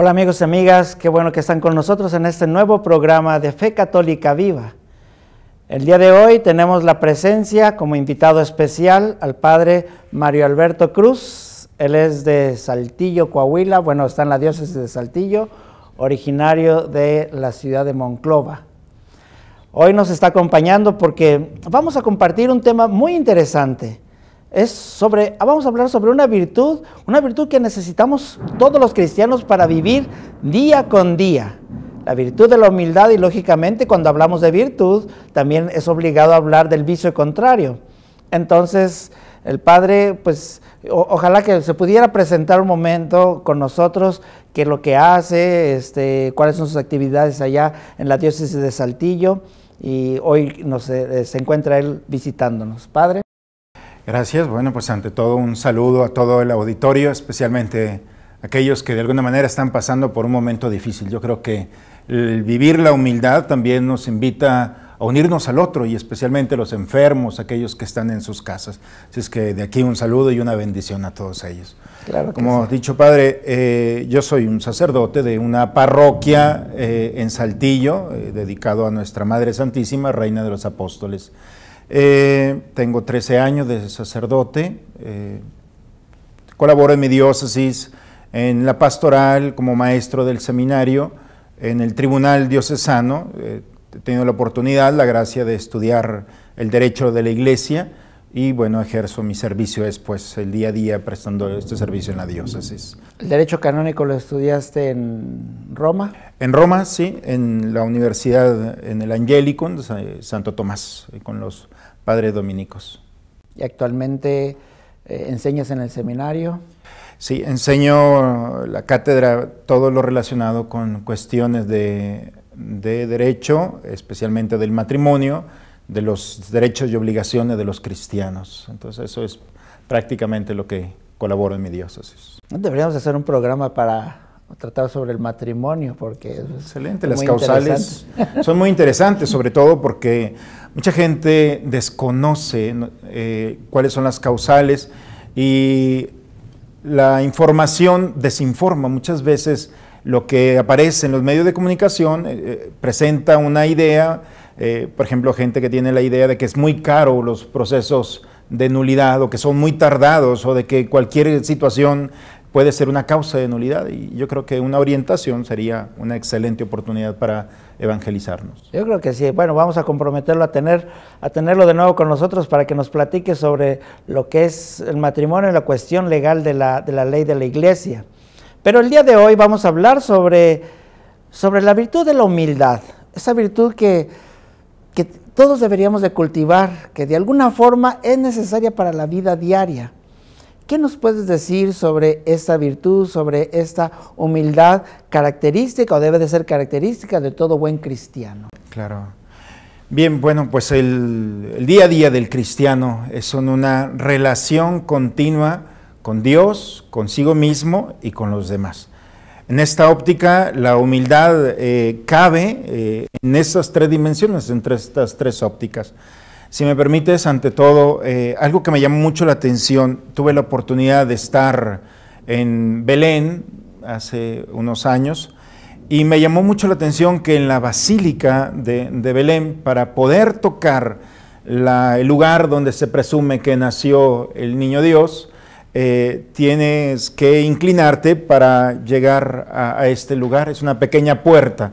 Hola amigos y amigas, qué bueno que están con nosotros en este nuevo programa de Fe Católica Viva. El día de hoy tenemos la presencia como invitado especial al padre Mario Alberto Cruz. Él es de Saltillo, Coahuila, bueno, está en la diócesis de Saltillo, originario de la ciudad de Monclova. Hoy nos está acompañando porque vamos a compartir un tema muy interesante es sobre, ah, vamos a hablar sobre una virtud, una virtud que necesitamos todos los cristianos para vivir día con día. La virtud de la humildad y lógicamente cuando hablamos de virtud también es obligado a hablar del vicio contrario. Entonces el Padre, pues ojalá que se pudiera presentar un momento con nosotros, qué es lo que hace, este, cuáles son sus actividades allá en la diócesis de Saltillo y hoy eh, se encuentra él visitándonos. Padre. Gracias. Bueno, pues ante todo un saludo a todo el auditorio, especialmente aquellos que de alguna manera están pasando por un momento difícil. Yo creo que el vivir la humildad también nos invita a unirnos al otro y especialmente los enfermos, aquellos que están en sus casas. Así es que de aquí un saludo y una bendición a todos ellos. Claro Como dicho padre, eh, yo soy un sacerdote de una parroquia eh, en Saltillo, eh, dedicado a Nuestra Madre Santísima, Reina de los Apóstoles. Eh, tengo 13 años de sacerdote. Eh, colaboro en mi diócesis, en la pastoral, como maestro del seminario, en el tribunal diocesano. Eh, he tenido la oportunidad, la gracia de estudiar el derecho de la iglesia y bueno, ejerzo mi servicio después, el día a día prestando este servicio en la diócesis. ¿El derecho canónico lo estudiaste en Roma? En Roma, sí, en la universidad, en el Angelicum, Santo Tomás, con los Padre dominicos. ¿Y actualmente eh, enseñas en el seminario? Sí, enseño la cátedra, todo lo relacionado con cuestiones de, derecho, especialmente del matrimonio, de los derechos y obligaciones de los cristianos. Entonces eso es prácticamente lo que colaboro en mi diócesis. Deberíamos hacer un programa para tratar sobre el matrimonio porque es excelente las causales son muy interesantes sobre todo porque mucha gente desconoce eh, cuáles son las causales y la información desinforma muchas veces lo que aparece en los medios de comunicación eh, eh, presenta una idea por ejemplo gente que tiene la idea de que es muy caro los procesos de nulidad o que son muy tardados o de que cualquier situación puede ser una causa de nulidad y yo creo que una orientación sería una excelente oportunidad para evangelizarnos. Yo creo que sí. Bueno, vamos a comprometerlo a tener a tenerlo de nuevo con nosotros para que nos platique sobre lo que es el matrimonio y la cuestión legal de la, ley de la iglesia. Pero el día de hoy vamos a hablar sobre, sobre la virtud de la humildad, esa virtud que, que todos deberíamos de cultivar, que de alguna forma es necesaria para la vida diaria. ¿Qué nos puedes decir sobre esta virtud, sobre esta humildad característica o debe de ser característica de todo buen cristiano? Claro. Bien, bueno, pues el, día a día del cristiano es una relación continua con Dios, consigo mismo y con los demás. En esta óptica, la humildad eh, cabe eh, en estas tres dimensiones, entre estas tres ópticas. Si me permites, ante todo, eh, algo que me llamó mucho la atención, tuve la oportunidad de estar en Belén hace unos años y me llamó mucho la atención que en la Basílica de, Belén, para poder tocar el lugar donde se presume que nació el niño Dios, eh, tienes que inclinarte para llegar a, este lugar. Es una pequeña puerta.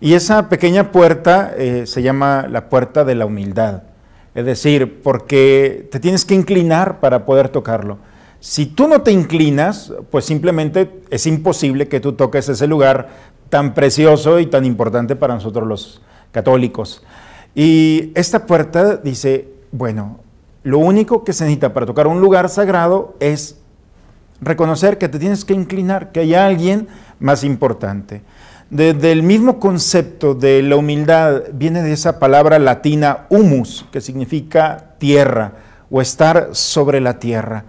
Y esa pequeña puerta eh, se llama la puerta de la humildad. Es decir, porque te tienes que inclinar para poder tocarlo. Si tú no te inclinas, pues simplemente es imposible que tú toques ese lugar tan precioso y tan importante para nosotros los católicos. Y esta puerta dice, bueno, lo único que se necesita para tocar un lugar sagrado es reconocer que te tienes que inclinar, que hay alguien más importante del mismo concepto de la humildad viene de esa palabra latina humus, que significa tierra o estar sobre la tierra.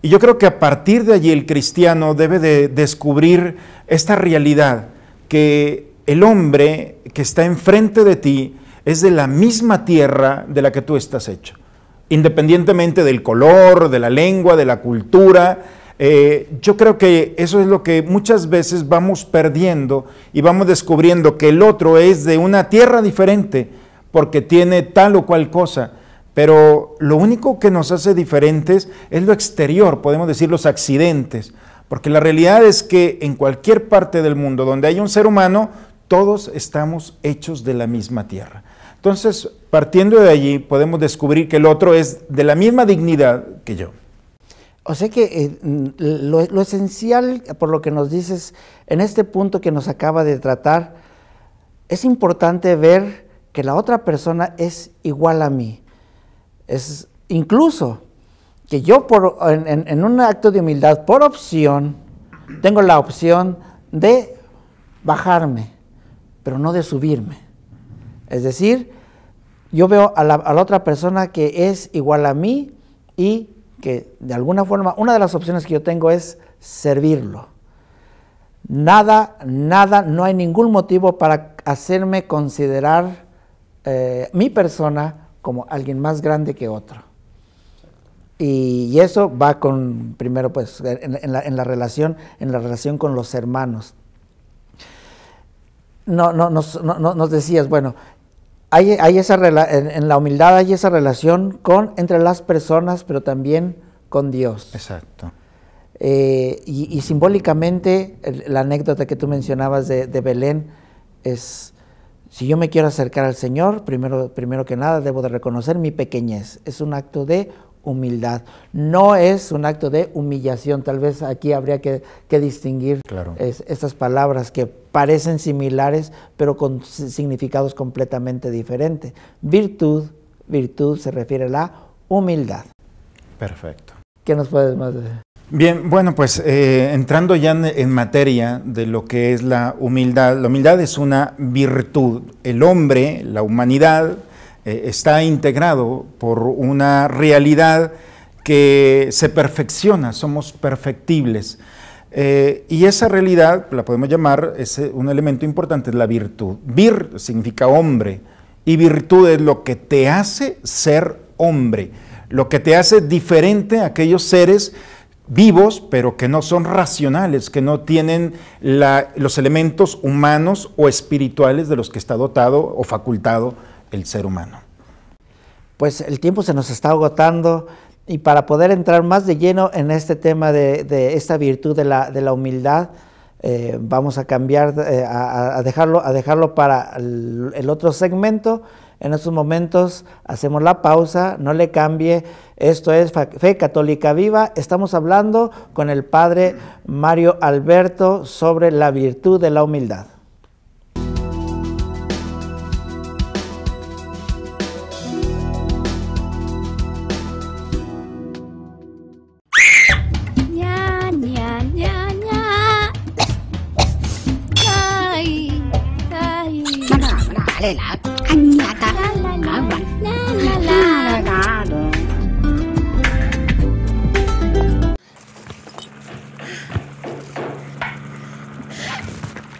Y yo creo que a partir de allí el cristiano debe de descubrir esta realidad, que el hombre que está enfrente de ti es de la misma tierra de la que tú estás hecho, independientemente del color, de la lengua, de la cultura, eh, yo creo que eso es lo que muchas veces vamos perdiendo y vamos descubriendo que el otro es de una tierra diferente porque tiene tal o cual cosa. Pero lo único que nos hace diferentes es lo exterior, podemos decir los accidentes. Porque la realidad es que en cualquier parte del mundo donde hay un ser humano, todos estamos hechos de la misma tierra. Entonces, partiendo de allí, podemos descubrir que el otro es de la misma dignidad que yo. O sea que eh, mm, lo, esencial, por lo que nos dices, en este punto que nos acaba de tratar, es importante ver que la otra persona es igual a mí. Es incluso que yo en, un acto de humildad, por opción, tengo la opción de bajarme, pero no de subirme. Es decir, yo veo a la otra persona que es igual a mí y que de alguna forma, una de las opciones que yo tengo es servirlo. Nada, nada, no hay ningún motivo para hacerme considerar eh, mi persona como alguien más grande que otro. Y, eso va con, primero, pues, en, la, en, la, relación, en la relación con los hermanos. No, no, nos, nos decías, bueno, hay, esa en, la humildad hay esa relación con, entre las personas, pero también con Dios. Exacto. Eh, y, simbólicamente, la anécdota que tú mencionabas de, de, Belén es, si yo me quiero acercar al Señor, primero, primero que nada debo de reconocer mi pequeñez. Es un acto de humildad. No es un acto de humillación, tal vez aquí habría que, distinguir estas palabras que parecen similares, pero con significados completamente diferentes. Virtud, virtud se refiere a la humildad. Perfecto. ¿Qué nos puedes más decir? Bien, bueno, pues eh, entrando ya en, materia de lo que es la humildad, la humildad es una virtud. El hombre, la humanidad, eh, está integrado por una realidad que se perfecciona, somos perfectibles. Eh, y esa realidad la podemos llamar, es eh, un elemento importante, es la virtud. Vir significa hombre y virtud es lo que te hace ser hombre, lo que te hace diferente a aquellos seres vivos, pero que no son racionales, que no tienen los elementos humanos o espirituales de los que está dotado o facultado el ser humano. Pues el tiempo se nos está agotando y para poder entrar más de lleno en este tema de, esta virtud de la, de la humildad, eh, vamos a cambiar, eh, a, dejarlo, a dejarlo para el otro segmento. En estos momentos hacemos la pausa, no le cambie. Esto es Fe Católica Viva. Estamos hablando con el padre Mario Alberto sobre la virtud de la humildad.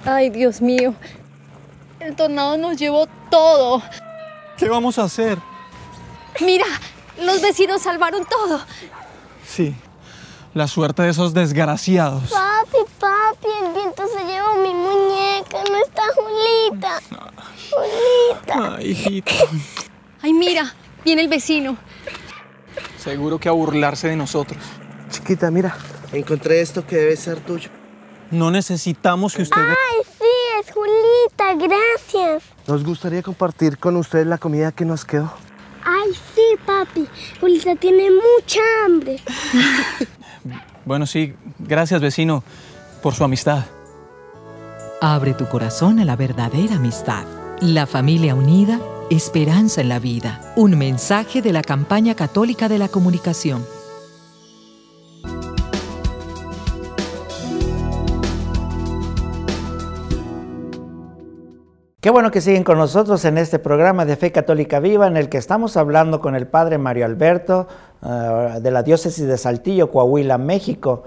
Ay, Dios mío. El tornado nos llevó todo. ¿Qué vamos a hacer? Mira, los vecinos salvaron todo. Sí, la suerte de esos desgraciados. Papi, papi, el viento se llevó mi muñeca, no está Julita. Julita. Ay, hijito. Ay, mira, viene el vecino. Seguro que a burlarse de nosotros. Chiquita, mira, encontré esto que debe ser tuyo. No necesitamos que usted... ¡Ay, sí! Es Julita, gracias. Nos gustaría compartir con ustedes la comida que nos quedó. ¡Ay, sí, papi! Julita tiene mucha hambre. bueno, sí. Gracias, vecino, por su amistad. Abre tu corazón a la verdadera amistad. La familia unida, esperanza en la vida. Un mensaje de la campaña católica de la comunicación. Qué bueno que siguen con nosotros en este programa de Fe Católica Viva en el que estamos hablando con el padre Mario Alberto eh, de la diócesis de Saltillo, Coahuila, México.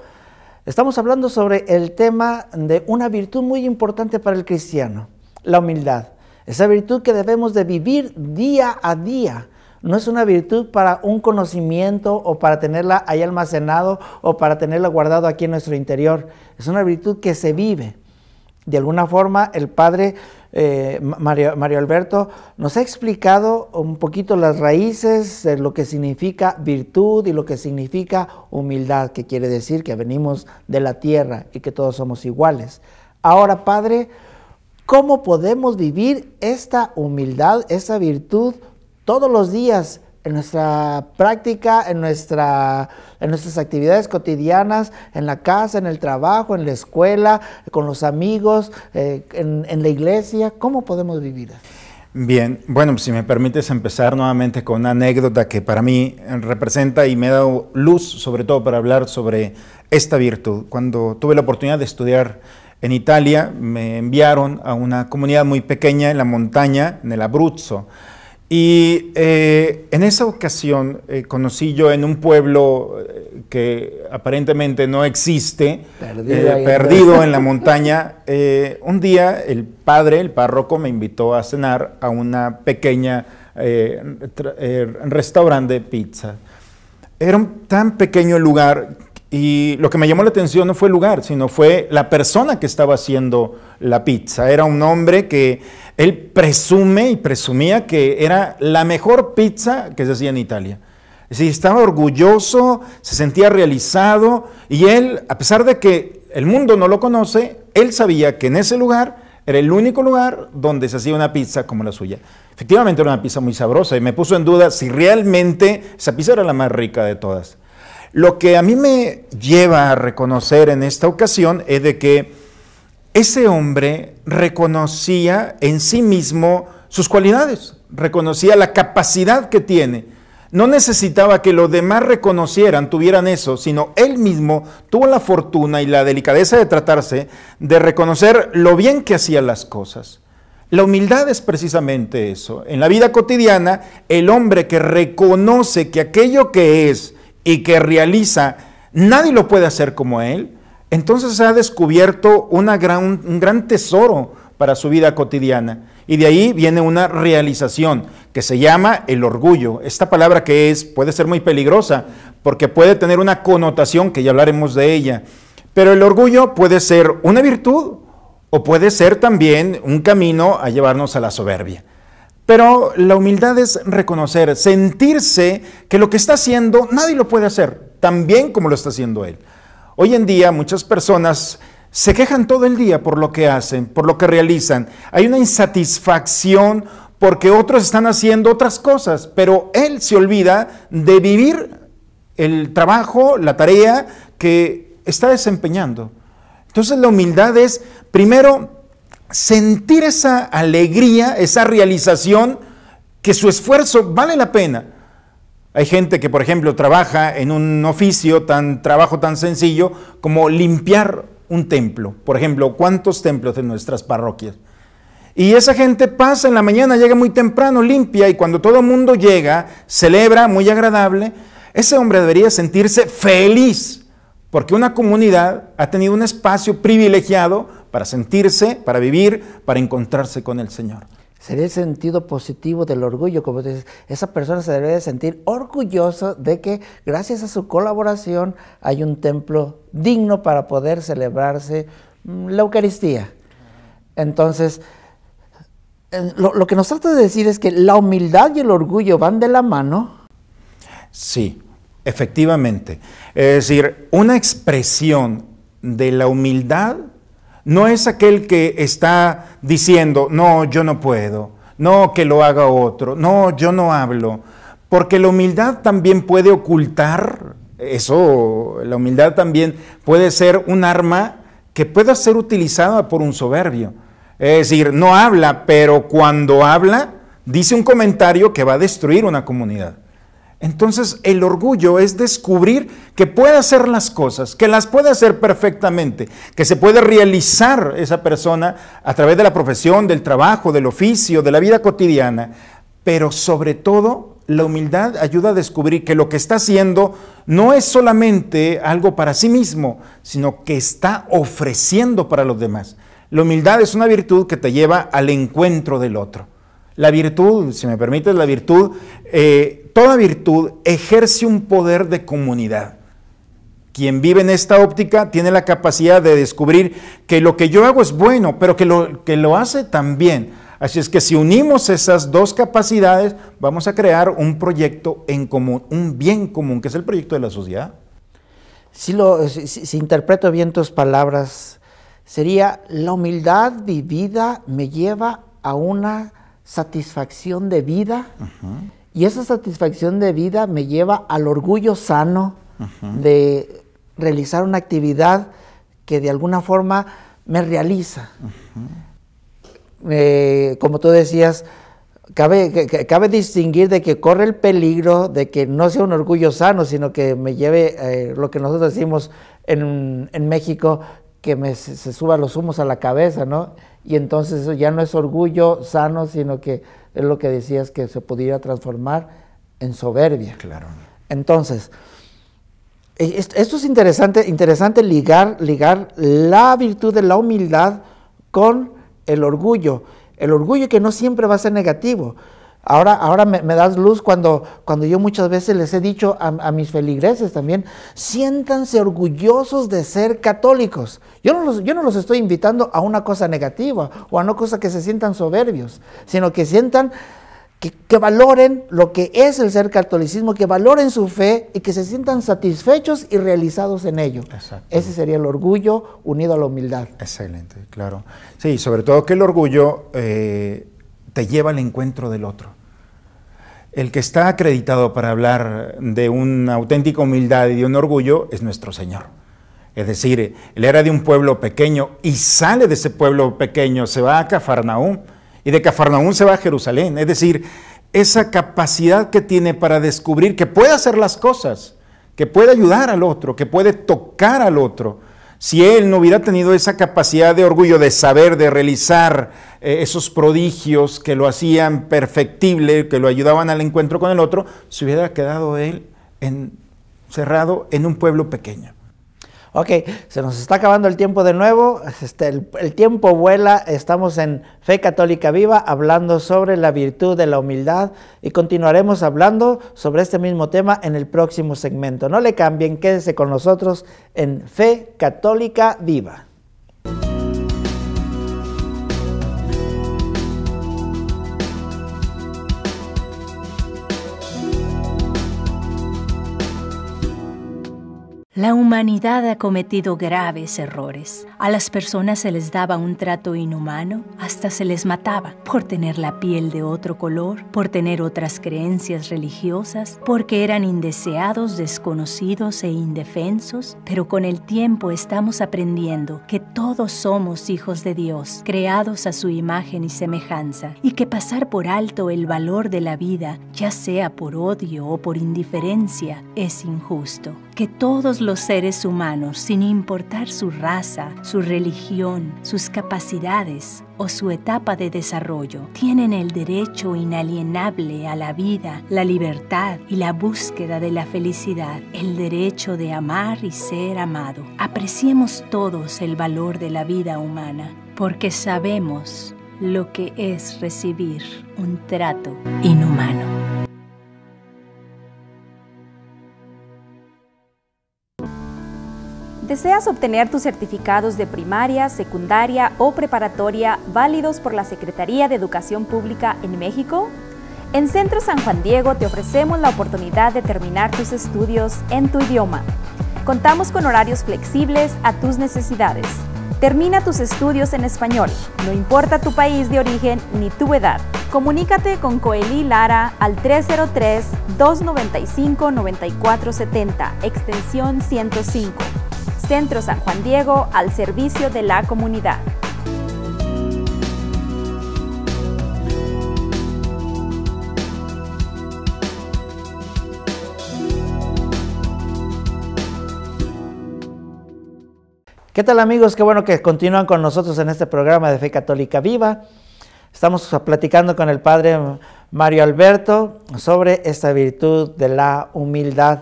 Estamos hablando sobre el tema de una virtud muy importante para el cristiano, la humildad. Esa virtud que debemos de vivir día a día. No es una virtud para un conocimiento o para tenerla ahí almacenado o para tenerla guardado aquí en nuestro interior. Es una virtud que se vive. De alguna forma el Padre eh, Mario, Mario, Alberto, nos ha explicado un poquito las raíces de lo que significa virtud y lo que significa humildad, que quiere decir que venimos de la tierra y que todos somos iguales. Ahora, Padre, ¿cómo podemos vivir esta humildad, esta virtud todos los días en nuestra práctica, en, nuestra, en nuestras actividades cotidianas, en la casa, en el trabajo, en la escuela, con los amigos, eh, en, en, la iglesia? ¿Cómo podemos vivir? Bien, bueno, pues, si me permites empezar nuevamente con una anécdota que para mí representa y me ha dado luz, sobre todo para hablar sobre esta virtud. Cuando tuve la oportunidad de estudiar en Italia, me enviaron a una comunidad muy pequeña en la montaña, en el Abruzzo y eh, en esa ocasión eh, conocí yo en un pueblo eh, que aparentemente no existe, perdido, en la montaña, un día el padre, el párroco, me invitó a cenar a una pequeña restaurante de pizza. Era un tan pequeño lugar y lo que me llamó la atención no fue el lugar, sino fue la persona que estaba haciendo la pizza. Era un hombre que él presume y presumía que era la mejor pizza que se hacía en Italia. Es estaba orgulloso, se sentía realizado y él, a pesar de que el mundo no lo conoce, él sabía que en ese lugar era el único lugar donde se hacía una pizza como la suya. Efectivamente era una pizza muy sabrosa y me puso en duda si realmente esa pizza era la más rica de todas. Lo que a mí me lleva a reconocer en esta ocasión es de que ese hombre reconocía en sí mismo sus cualidades, reconocía la capacidad que tiene. No necesitaba que los demás reconocieran, tuvieran eso, sino él mismo tuvo la fortuna y la delicadeza de tratarse de reconocer lo bien que hacía las cosas. La humildad es precisamente eso. En la vida cotidiana, el hombre que reconoce que aquello que es, y que realiza, nadie lo puede hacer como él, entonces ha descubierto un gran tesoro para su vida cotidiana. Y de ahí viene una realización que se llama el orgullo. Esta palabra que es puede ser muy peligrosa porque puede tener una connotación que ya hablaremos de ella. Pero el orgullo puede ser una virtud o puede ser también un camino a llevarnos a la soberbia. Pero la humildad es reconocer, sentirse que lo que está haciendo nadie lo puede hacer, tan bien como lo está haciendo él. Hoy en día muchas personas se quejan todo el día por lo que hacen, por lo que realizan. Hay una insatisfacción porque otros están haciendo otras cosas, pero él se olvida de vivir el trabajo, la tarea que está desempeñando. Entonces la humildad es, primero, sentir esa alegría, esa realización que su esfuerzo vale la pena. Hay gente que, por ejemplo, trabaja en un oficio tan trabajo tan sencillo como limpiar un templo. Por ejemplo, ¿cuántos templos en nuestras parroquias? Y esa gente pasa en la mañana, llega muy temprano, limpia, y cuando todo el mundo llega, celebra, muy agradable, ese hombre debería sentirse feliz, porque una comunidad ha tenido un espacio privilegiado para sentirse, para vivir, para encontrarse con el Señor. Sería el sentido positivo del orgullo, como dices, esa persona se debe sentir orgulloso de que gracias a su colaboración hay un templo digno para poder celebrarse mm, la Eucaristía. Entonces, eh, lo que nos trata de decir es que la humildad y el orgullo van de la mano. Sí, efectivamente. Es decir, una expresión de la humildad no es aquel que está diciendo, no, yo no puedo, no, que lo haga otro, no, yo no hablo, porque la humildad también puede ocultar, eso, la humildad también puede ser un arma que pueda ser utilizada por un soberbio. Es decir, no habla, pero cuando habla, dice un comentario que va a destruir una comunidad. Entonces el orgullo es descubrir que puede hacer las cosas, que las puede hacer perfectamente, que se puede realizar esa persona a través de la profesión, del trabajo, del oficio, de la vida cotidiana, pero sobre todo la humildad ayuda a descubrir que lo que está haciendo no es solamente algo para sí mismo, sino que está ofreciendo para los demás. La humildad es una virtud que te lleva al encuentro del otro. La virtud, si me permites, la virtud eh, toda virtud ejerce un poder de comunidad. Quien vive en esta óptica tiene la capacidad de descubrir que lo que yo hago es bueno, pero que lo que lo hace también. Así es que si unimos esas dos capacidades, vamos a crear un proyecto en común, un bien común, que es el proyecto de la sociedad. Si, lo, interpreto bien tus palabras, sería la humildad vivida me lleva a una satisfacción de vida. Ajá. Y esa satisfacción de vida me lleva al orgullo sano de realizar una actividad que de alguna forma me realiza. Eh, como tú decías, cabe, cabe distinguir de que corre el peligro de que no sea un orgullo sano, sino que me lleve a eh, lo que nosotros decimos en México, que me, se suba los humos a la cabeza, ¿no? Y entonces eso ya no es orgullo sano, sino que es lo que decías que se pudiera transformar en soberbia. Claro. Entonces, e, esto es interesante, interesante ligar, ligar la virtud de la humildad con el orgullo. El orgullo que no siempre va a ser negativo. Ahora, ahora me, das luz cuando, cuando yo muchas veces les he dicho a, mis feligreses también, siéntanse orgullosos de ser católicos. Yo no, los, yo no los estoy invitando a una cosa negativa o a una cosa que se sientan soberbios, sino que sientan que, valoren lo que es el ser catolicismo, que valoren su fe y que se sientan satisfechos y realizados en ello. Ese sería el orgullo unido a la humildad. Excelente, claro. Sí, sobre todo que el orgullo... Eh, lleva al encuentro del otro. El que está acreditado para hablar de una auténtica humildad y de un orgullo es nuestro Señor. Es decir, él era de un pueblo pequeño y sale de ese pueblo pequeño, se va a Cafarnaúm y de Cafarnaúm se va a Jerusalén. Es decir, esa capacidad que tiene para descubrir que puede hacer las cosas, que puede ayudar al otro, que puede tocar al otro, si él no hubiera tenido esa capacidad de orgullo, de saber, de realizar eh, esos prodigios que lo hacían perfectible, que lo ayudaban al encuentro con el otro, se hubiera quedado él encerrado en un pueblo pequeño. Ok, se nos está acabando el tiempo de nuevo. Este, el, tiempo vuela. Estamos en Fe Católica Viva hablando sobre la virtud de la humildad y continuaremos hablando sobre este mismo tema en el próximo segmento. No le cambien, quédese con nosotros en Fe Católica Viva. La humanidad ha cometido graves errores. A las personas se les daba un trato inhumano, hasta se les mataba, por tener la piel de otro color, por tener otras creencias religiosas, porque eran indeseados, desconocidos e indefensos. Pero con el tiempo estamos aprendiendo que todos somos hijos de Dios, creados a su imagen y semejanza, y que pasar por alto el valor de la vida, ya sea por odio o por indiferencia, es injusto que todos los seres humanos, sin importar su raza, su religión, sus capacidades o su etapa de desarrollo, tienen el derecho inalienable a la vida, la libertad y la búsqueda de la felicidad, el derecho de amar y ser amado. Apreciemos todos el valor de la vida humana, porque sabemos lo que es recibir un trato inútil. ¿Deseas obtener tus certificados de primaria, secundaria o preparatoria válidos por la Secretaría de Educación Pública en México? En Centro San Juan Diego te ofrecemos la oportunidad de terminar tus estudios en tu idioma. Contamos con horarios flexibles a tus necesidades. Termina tus estudios en español, no importa tu país de origen ni tu edad. Comunícate con Coeli Lara al 303-295-9470, extensión 105. Centro San Juan Diego al servicio de la comunidad. ¿Qué tal amigos? Qué bueno que continúan con nosotros en este programa de Fe Católica Viva. Estamos platicando con el Padre Mario Alberto sobre esta virtud de la humildad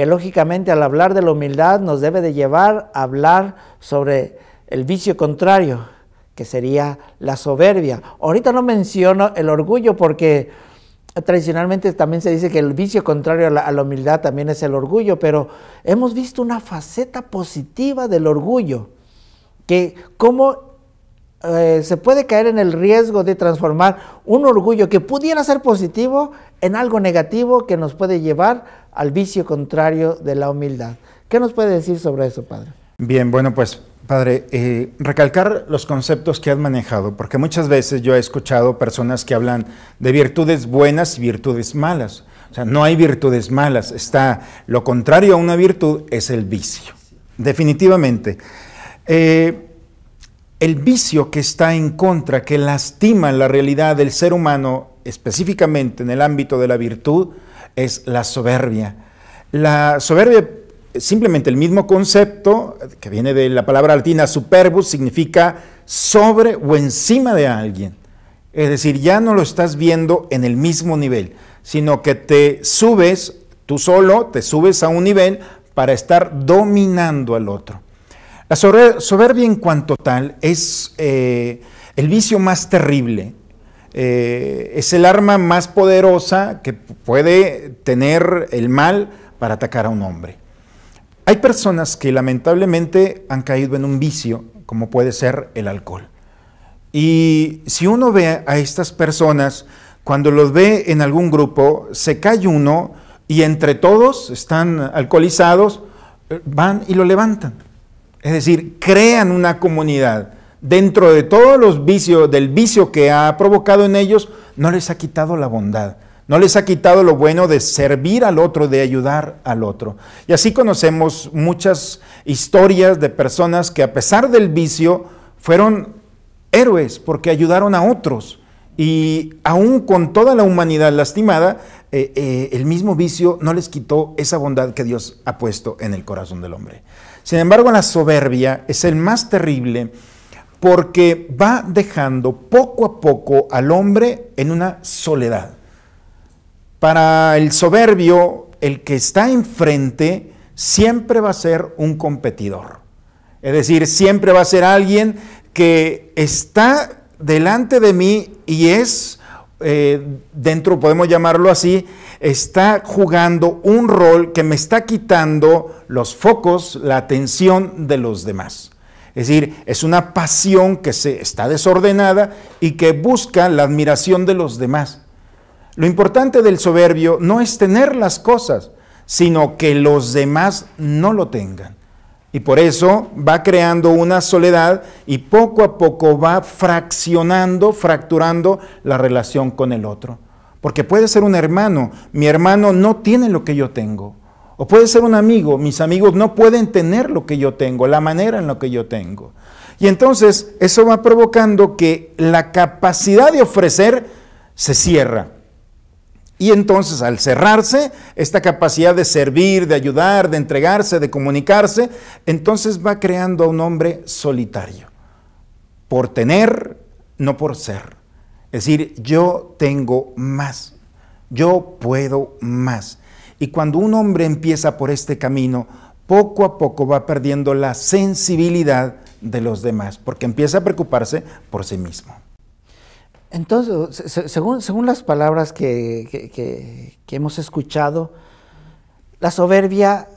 que lógicamente al hablar de la humildad nos debe de llevar a hablar sobre el vicio contrario, que sería la soberbia. Ahorita no menciono el orgullo porque tradicionalmente también se dice que el vicio contrario a la, humildad también es el orgullo, pero hemos visto una faceta positiva del orgullo, que cómo eh, se puede caer en el riesgo de transformar un orgullo que pudiera ser positivo en algo negativo que nos puede llevar al vicio contrario de la humildad. ¿Qué nos puede decir sobre eso, Padre? Bien, bueno, pues Padre, eh, recalcar los conceptos que has manejado, porque muchas veces yo he escuchado personas que hablan de virtudes buenas y virtudes malas. O sea, no hay virtudes malas, está lo contrario a una virtud es el vicio. Definitivamente. Eh, el vicio que está en contra, que lastima la realidad del ser humano, específicamente en el ámbito de la virtud, es la soberbia. La soberbia, simplemente el mismo concepto, que viene de la palabra latina superbus, significa sobre o encima de alguien. Es decir, ya no lo estás viendo en el mismo nivel, sino que te subes, tú solo, te subes a un nivel para estar dominando al otro. La soberbia en cuanto tal es eh, el vicio más terrible, eh, es el arma más poderosa que puede tener el mal para atacar a un hombre. Hay personas que lamentablemente han caído en un vicio, como puede ser el alcohol. Y si uno ve a estas personas, cuando los ve en algún grupo, se cae uno y entre todos están alcoholizados, eh, van y lo levantan. Es decir, crean una comunidad. Dentro de todos los vicios, del vicio que ha provocado en ellos, no les ha quitado la bondad. No les ha quitado lo bueno de servir al otro, de ayudar al otro. Y así conocemos muchas historias de personas que a pesar del vicio fueron héroes porque ayudaron a otros. Y aún con toda la humanidad lastimada, eh, eh, el mismo vicio no les quitó esa bondad que Dios ha puesto en el corazón del hombre. Sin embargo, la soberbia es el más terrible porque va dejando poco a poco al hombre en una soledad. Para el soberbio, el que está enfrente siempre va a ser un competidor. Es decir, siempre va a ser alguien que está delante de mí y es eh, dentro, podemos llamarlo así, está jugando un rol que me está quitando los focos, la atención de los demás. Es decir, es una pasión que se está desordenada y que busca la admiración de los demás. Lo importante del soberbio no es tener las cosas, sino que los demás no lo tengan. Y por eso va creando una soledad y poco a poco va fraccionando, fracturando la relación con el otro. Porque puede ser un hermano, mi hermano no tiene lo que yo tengo. O puede ser un amigo, mis amigos no pueden tener lo que yo tengo, la manera en la que yo tengo. Y entonces eso va provocando que la capacidad de ofrecer se cierra. Y entonces al cerrarse, esta capacidad de servir, de ayudar, de entregarse, de comunicarse, entonces va creando a un hombre solitario. Por tener, no por ser. Es decir, yo tengo más, yo puedo más. Y cuando un hombre empieza por este camino, poco a poco va perdiendo la sensibilidad de los demás, porque empieza a preocuparse por sí mismo. Entonces, según, según las palabras que, hemos escuchado, la soberbia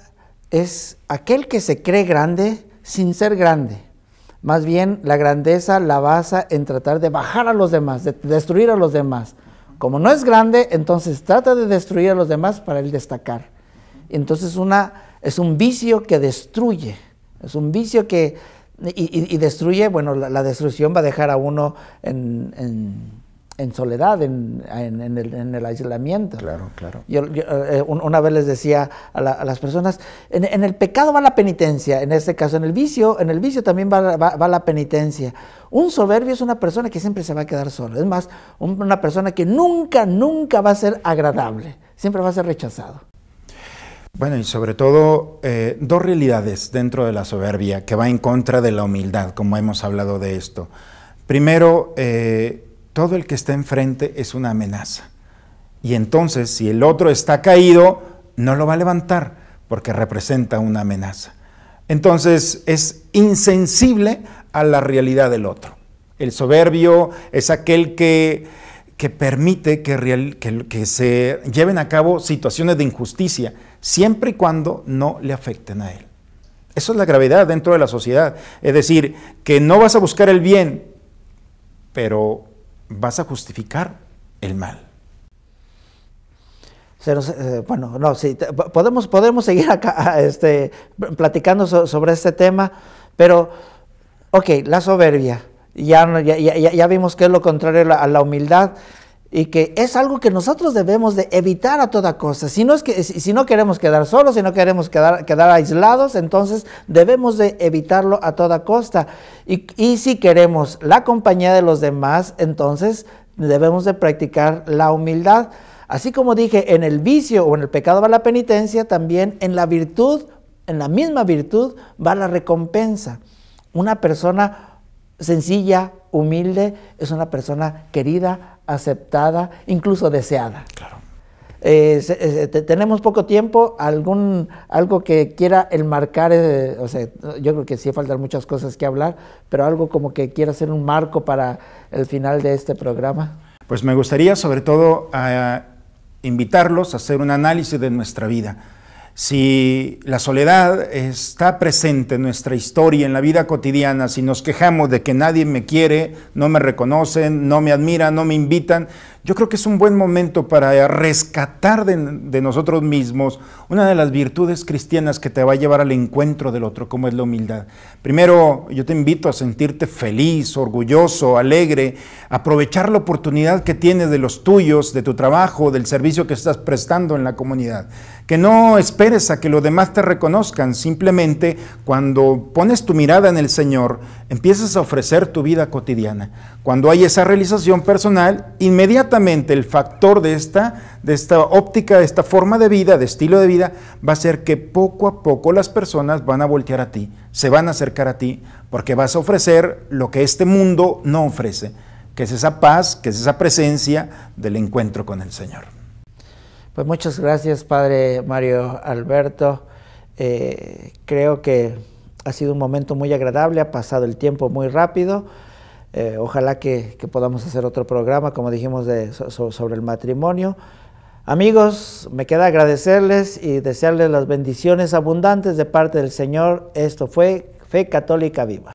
es aquel que se cree grande sin ser grande. Más bien, la grandeza la basa en tratar de bajar a los demás, de destruir a los demás. Como no es grande, entonces trata de destruir a los demás para él destacar. Entonces una, es un vicio que destruye, es un vicio que y, destruye, bueno, la, destrucción va a dejar a uno en, soledad, en, el, aislamiento. Claro, claro. Eh, una vez les decía a, las personas, en, el pecado va la penitencia, en este caso en el vicio, en el vicio también va, la penitencia. Un soberbio es una persona que siempre se va a quedar solo, es más, una persona que nunca, nunca va a ser agradable, siempre va a ser rechazado. Bueno, y sobre todo eh, dos realidades dentro de la soberbia que va en contra de la humildad, como hemos hablado de esto. Primero, eh, todo el que está enfrente es una amenaza. Y entonces, si el otro está caído, no lo va a levantar porque representa una amenaza. Entonces, es insensible a la realidad del otro. El soberbio es aquel que permite que, se lleven a cabo situaciones de injusticia siempre y cuando no le afecten a él. Eso es la gravedad dentro de la sociedad. Es decir, que no vas a buscar el bien, pero vas a justificar el mal. Eh, bueno, no, sí, podemos, podemos seguir acá ah, este, platicando sobre este tema, pero, ok, la soberbia, ya, ya, ya, vimos que es lo contrario a la humildad, y que es algo que nosotros debemos de evitar a toda costa. Si no, si no queremos quedar solos, si no queremos quedar, aislados, entonces debemos de evitarlo a toda costa. Y, y si queremos la compañía de los demás, entonces debemos de practicar la humildad. Así como dije, en el vicio o en el pecado va la penitencia, también en la virtud, en la misma virtud va la recompensa. Una persona sencilla, humilde, es una persona querida, aceptada, incluso deseada. Claro. Eh, eh, tenemos poco tiempo, algún, algo que quiera enmarcar, eh, o sea, yo creo que sí faltan muchas cosas que hablar, pero algo como que quiera ser un marco para el final de este programa. Pues me gustaría sobre todo invitarlos a hacer un análisis de nuestra vida si la soledad está presente en nuestra historia, en la vida cotidiana, si nos quejamos de que nadie me quiere, no me reconocen, no me admiran, no me invitan, yo creo que es un buen momento para rescatar de, nosotros mismos una de las virtudes cristianas que te va a llevar al encuentro del otro, como es la humildad. Primero, yo te invito a sentirte feliz, orgulloso, alegre, aprovechar la oportunidad que tienes de los tuyos, de tu trabajo, del servicio que estás prestando en la comunidad. Que no esperes a que los demás te reconozcan, simplemente cuando pones tu mirada en el Señor, empiezas a ofrecer tu vida cotidiana. Cuando hay esa realización personal, inmediatamente el factor de esta, de esta óptica, de esta forma de vida, de estilo de vida, va a ser que poco a poco las personas van a voltear a ti, se van a acercar a ti, porque vas a ofrecer lo que este mundo no ofrece, que es esa paz, que es esa presencia del encuentro con el Señor. Pues muchas gracias, Padre Mario Alberto. Eh, creo que ha sido un momento muy agradable, ha pasado el tiempo muy rápido. Eh, ojalá que, podamos hacer otro programa, como dijimos, sobre el matrimonio. Amigos, me queda agradecerles y desearles las bendiciones abundantes de parte del Señor. Esto fue Fe Católica Viva.